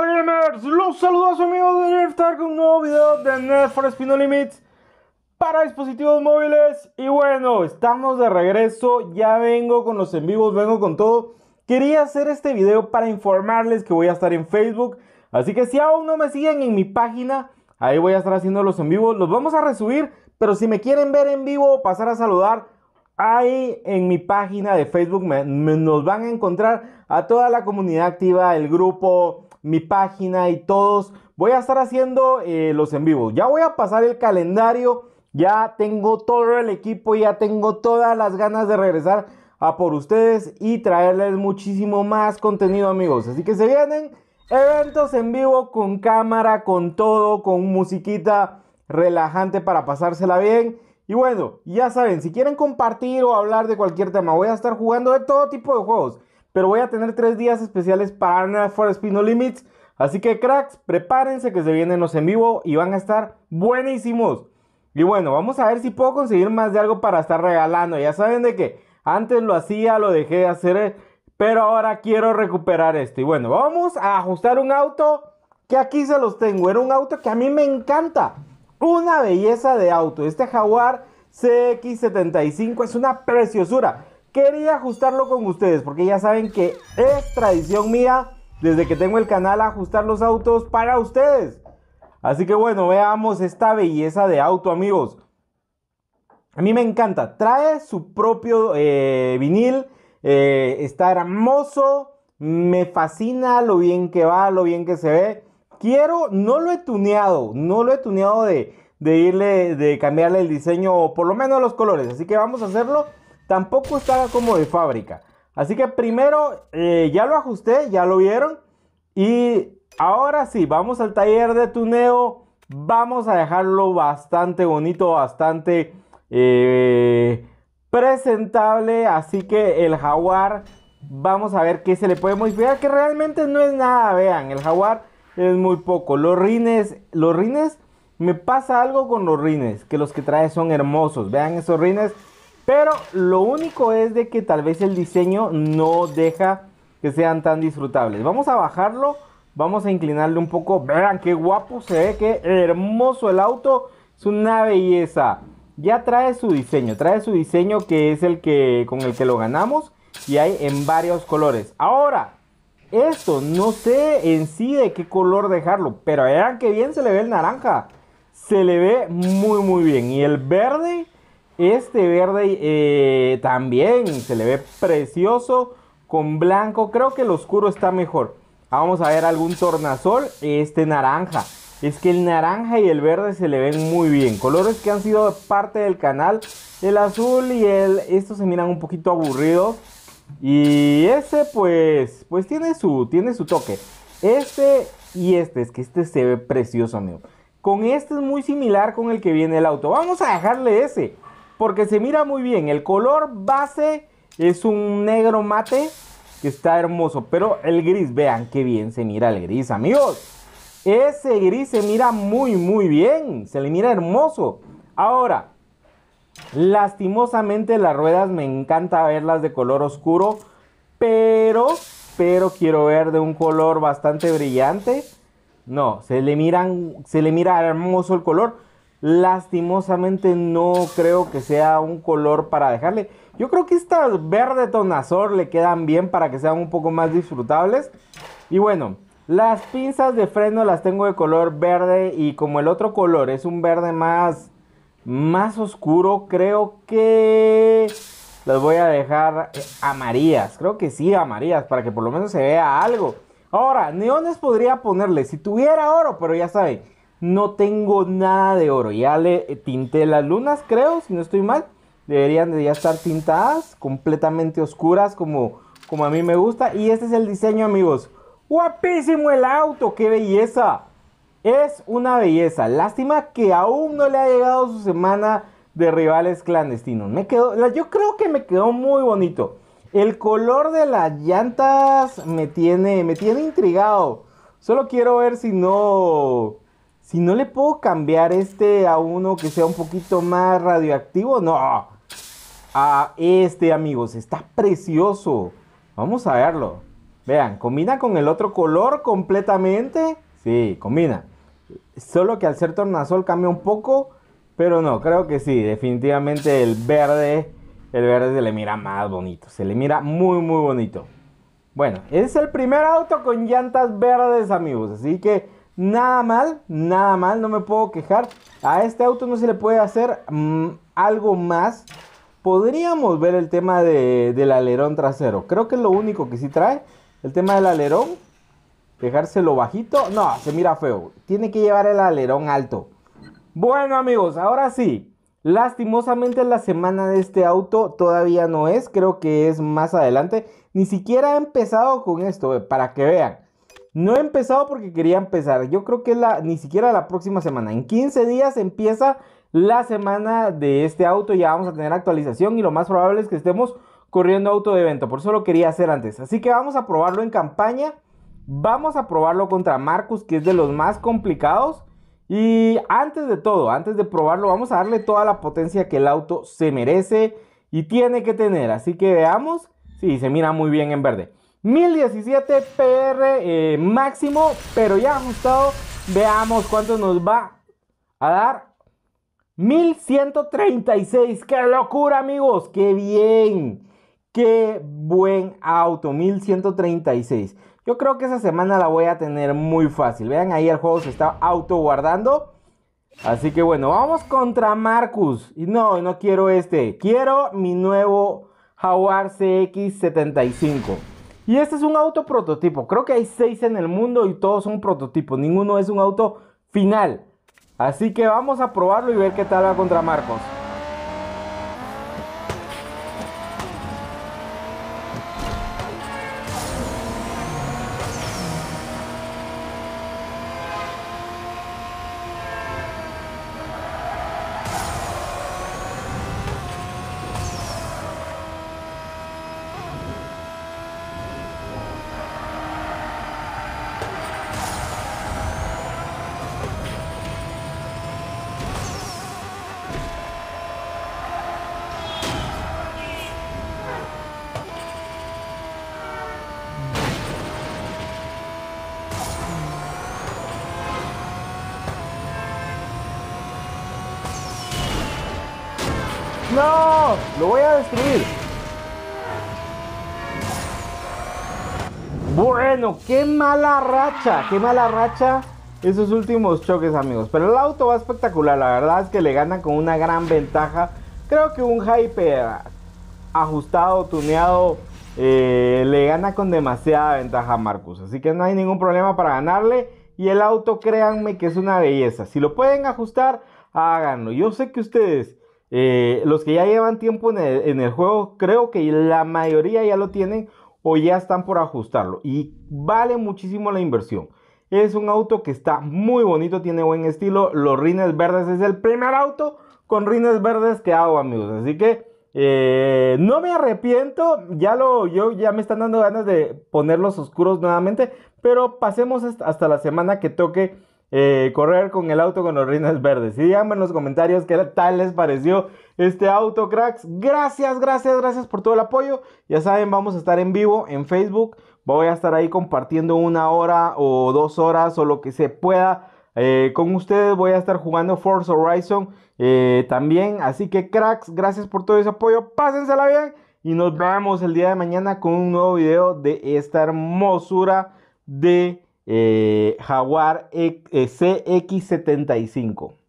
gamers? Los saludo a de Nerftar con un nuevo video de Nerf for Speed Limits para dispositivos móviles y bueno, estamos de regreso, ya vengo con los en vivos, vengo con todo quería hacer este video para informarles que voy a estar en Facebook así que si aún no me siguen en mi página ahí voy a estar haciendo los en vivos, los vamos a resubir, pero si me quieren ver en vivo o pasar a saludar Ahí en mi página de Facebook nos van a encontrar a toda la comunidad activa, el grupo, mi página y todos. Voy a estar haciendo eh, los en vivo. Ya voy a pasar el calendario. Ya tengo todo el equipo, ya tengo todas las ganas de regresar a por ustedes y traerles muchísimo más contenido, amigos. Así que se vienen eventos en vivo con cámara, con todo, con musiquita relajante para pasársela bien. Y bueno, ya saben, si quieren compartir o hablar de cualquier tema, voy a estar jugando de todo tipo de juegos. Pero voy a tener tres días especiales para Need for Speed No Limits. Así que cracks, prepárense que se vienen los en vivo y van a estar buenísimos. Y bueno, vamos a ver si puedo conseguir más de algo para estar regalando. Ya saben de que antes lo hacía, lo dejé de hacer, pero ahora quiero recuperar esto. Y bueno, vamos a ajustar un auto que aquí se los tengo. Era un auto que a mí me encanta. Una belleza de auto. Este Jaguar CX75 es una preciosura. Quería ajustarlo con ustedes porque ya saben que es tradición mía desde que tengo el canal ajustar los autos para ustedes. Así que bueno, veamos esta belleza de auto amigos. A mí me encanta, trae su propio eh, vinil, eh, está hermoso, me fascina lo bien que va, lo bien que se ve. Quiero, no lo he tuneado, no lo he tuneado de, irle, de cambiarle el diseño, O por lo menos los colores. Así que vamos a hacerlo tampoco estaba como de fábrica. Así que primero eh, ya lo ajusté, ya lo vieron. Y ahora sí, vamos al taller de tuneo. Vamos a dejarlo bastante bonito, bastante eh, presentable. Así que el jaguar, vamos a ver qué se le puede modificar. Que realmente no es nada, vean, el jaguar es muy poco. Los rines, los rines, me pasa algo con los rines, que los que trae son hermosos. Vean esos rines pero lo único es de que tal vez el diseño no deja que sean tan disfrutables. Vamos a bajarlo, vamos a inclinarle un poco. Vean qué guapo se ve, qué hermoso el auto. Es una belleza. Ya trae su diseño, trae su diseño que es el que con el que lo ganamos y hay en varios colores. Ahora, esto no sé en sí de qué color dejarlo, pero vean que bien se le ve el naranja. Se le ve muy muy bien y el verde este verde eh, también se le ve precioso con blanco. Creo que el oscuro está mejor. Vamos a ver algún tornasol. Este naranja. Es que el naranja y el verde se le ven muy bien. Colores que han sido parte del canal. El azul y el... Estos se miran un poquito aburridos. Y ese pues... Pues tiene su, tiene su toque. Este y este. Es que este se ve precioso, amigo. Con este es muy similar con el que viene el auto. Vamos a dejarle ese porque se mira muy bien. El color base es un negro mate que está hermoso, pero el gris, vean qué bien se mira el gris, amigos. Ese gris se mira muy, muy bien, se le mira hermoso. Ahora, lastimosamente las ruedas me encanta verlas de color oscuro, pero, pero quiero ver de un color bastante brillante. No, se le, miran, se le mira hermoso el color. Lastimosamente no creo que sea un color para dejarle. Yo creo que estas verde tonazor le quedan bien para que sean un poco más disfrutables. Y bueno, las pinzas de freno las tengo de color verde y como el otro color es un verde más, más oscuro, creo que las voy a dejar amarillas. Creo que sí, amarillas, para que por lo menos se vea algo. Ahora, neones podría ponerle si tuviera oro, pero ya saben, no tengo nada de oro. Ya le eh, tinté las lunas, creo, si no estoy mal. Deberían de ya estar tintadas, completamente oscuras, como, como a mí me gusta. Y este es el diseño, amigos. Guapísimo el auto, qué belleza. Es una belleza. Lástima que aún no le ha llegado su semana de rivales clandestinos. Me yo creo que me quedó muy bonito. El color de las llantas me tiene, me tiene intrigado. Solo quiero ver si no, si no le puedo cambiar este a uno que sea un poquito más radioactivo, no. A este, amigos, está precioso. Vamos a verlo. Vean, combina con el otro color completamente. Sí, combina. Solo que al ser tornasol cambia un poco, pero no, creo que sí. Definitivamente el verde, el verde se le mira más bonito. Se le mira muy, muy bonito. Bueno, es el primer auto con llantas verdes, amigos. Así que Nada mal, nada mal, no me puedo quejar. A este auto no se le puede hacer mm, algo más. Podríamos ver el tema del alerón trasero. Creo que es lo único que sí trae. El tema del alerón. Dejárselo bajito. No, se mira feo. Tiene que llevar el alerón alto. Bueno amigos, ahora sí. Lastimosamente la semana de este auto todavía no es. Creo que es más adelante. Ni siquiera he empezado con esto, eh, para que vean. No he empezado porque quería empezar. Yo creo que la, ni siquiera la próxima semana. En 15 días empieza la semana de este auto. Ya vamos a tener actualización y lo más probable es que estemos corriendo auto de evento. Por eso lo quería hacer antes. Así que vamos a probarlo en campaña. Vamos a probarlo contra Marcus, que es de los más complicados. Y antes de todo, antes de probarlo, vamos a darle toda la potencia que el auto se merece y tiene que tener. Así que veamos. Sí, se mira muy bien en verde. 1017 PR eh, máximo, pero ya ajustado. Veamos cuánto nos va a dar. 1136. ¡Qué locura, amigos! ¡Qué bien! ¡Qué buen auto! 1136. Yo creo que esa semana la voy a tener muy fácil. Vean, ahí el juego se está auto guardando. Así que bueno, vamos contra Marcus. Y no, no quiero este. Quiero mi nuevo Jaguar CX75. Y este es un auto prototipo. Creo que hay seis en el mundo y todos son prototipos. Ninguno es un auto final. Así que vamos a probarlo y ver qué tal va contra Marcos. ¡No! ¡Lo voy a destruir! Bueno, qué mala racha, qué mala racha esos últimos choques, amigos. Pero el auto va espectacular, la verdad es que le gana con una gran ventaja. Creo que un Hyper ajustado, tuneado, eh, le gana con demasiada ventaja a Marcus. Así que no hay ningún problema para ganarle. Y el auto, créanme que es una belleza. Si lo pueden ajustar, háganlo. Yo sé que ustedes eh, los que ya llevan tiempo en el, juego, creo que la mayoría ya lo tienen o ya están por ajustarlo. Y vale muchísimo la inversión. Es un auto que está muy bonito, tiene buen estilo. Los rines verdes es el primer auto con rines verdes que hago, amigos. Así que eh, no me arrepiento. Ya lo, yo ya me están dando ganas de ponerlos oscuros nuevamente. Pero pasemos hasta la semana que toque eh, correr con el auto con los rines verdes. Y díganme en los comentarios qué tal les pareció este auto, cracks. Gracias, gracias, gracias por todo el apoyo. Ya saben, vamos a estar en vivo en Facebook. Voy a estar ahí compartiendo una hora o dos horas o lo que se pueda. Eh, con ustedes voy a estar jugando Force Horizon eh, también. Así que cracks, gracias por todo ese apoyo. Pásensela bien. Y nos vemos el día de mañana con un nuevo video de esta hermosura de eh, Jaguar e, eh, CX75.